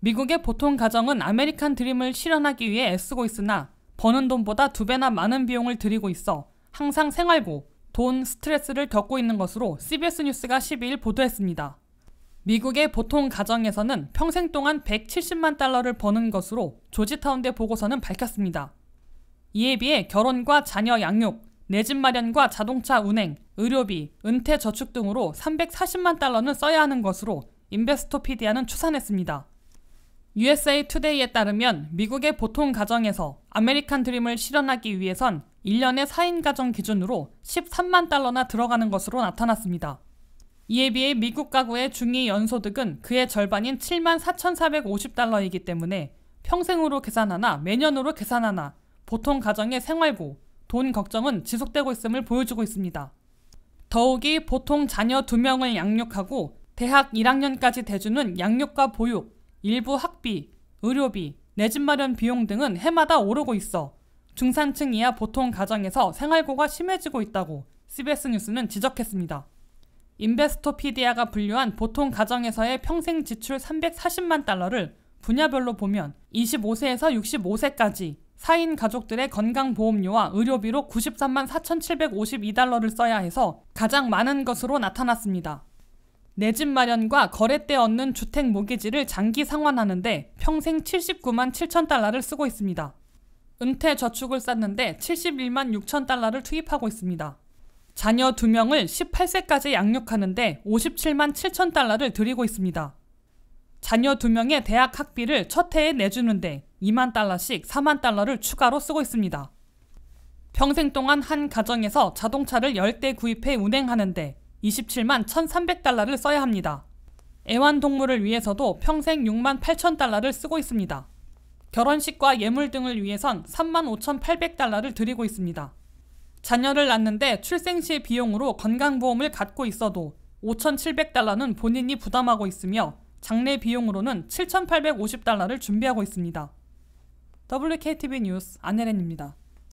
미국의 보통 가정은 아메리칸 드림을 실현하기 위해 애쓰고 있으나 버는 돈보다 두 배나 많은 비용을 들이고 있어 항상 생활고, 돈, 스트레스를 겪고 있는 것으로 CBS 뉴스가 12일 보도했습니다. 미국의 보통 가정에서는 평생 동안 170만 달러를 버는 것으로 조지타운대 보고서는 밝혔습니다. 이에 비해 결혼과 자녀 양육, 내 집 마련과 자동차 운행, 의료비, 은퇴 저축 등으로 340만 달러는 써야 하는 것으로 인베스토피디아는 추산했습니다. USA t o d a y 에 따르면 미국의 보통 가정에서 아메리칸 드림을 실현하기 위해선 1년에 4인 가정 기준으로 13만 달러나 들어가는 것으로 나타났습니다. 이에 비해 미국 가구의 중위 연소득은 그의 절반인 7만 4,450달러이기 때문에 평생으로 계산하나 매년으로 계산하나 보통 가정의 생활고, 돈 걱정은 지속되고 있음을 보여주고 있습니다. 더욱이 보통 자녀 2명을 양육하고 대학 1학년까지 대주는 양육과 보육, 일부 학비, 의료비, 내집 마련 비용 등은 해마다 오르고 있어. 중산층 이하 보통 가정에서 생활고가 심해지고 있다고 CBS 뉴스는 지적했습니다. 인베스토피디아가 분류한 보통 가정에서의 평생 지출 340만 달러를 분야별로 보면 25세에서 65세까지 4인 가족들의 건강보험료와 의료비로 93만 4,752달러를 써야 해서 가장 많은 것으로 나타났습니다. 내집 마련과 거래 때 얻는 주택 모기지를 장기 상환하는데 평생 79만 7천 달러를 쓰고 있습니다. 은퇴 저축을 쌓는데 71만 6천 달러를 투입하고 있습니다. 자녀 2명을 18세까지 양육하는데 57만 7천 달러를 드리고 있습니다. 자녀 2명의 대학 학비를 첫 해에 내주는데 2만 달러씩 4만 달러를 추가로 쓰고 있습니다. 평생 동안 한 가정에서 자동차를 10대 구입해 운행하는데 27만 1,300달러를 써야 합니다. 애완동물을 위해서도 평생 6만 8,000달러를 쓰고 있습니다. 결혼식과 예물 등을 위해선 3만 5,800달러를 드리고 있습니다. 자녀를 낳는데 출생시 비용으로 건강보험을 갖고 있어도 5,700달러는 본인이 부담하고 있으며 장례 비용으로는 7,850달러를 준비하고 있습니다. WKTV 뉴스 안혜렌입니다.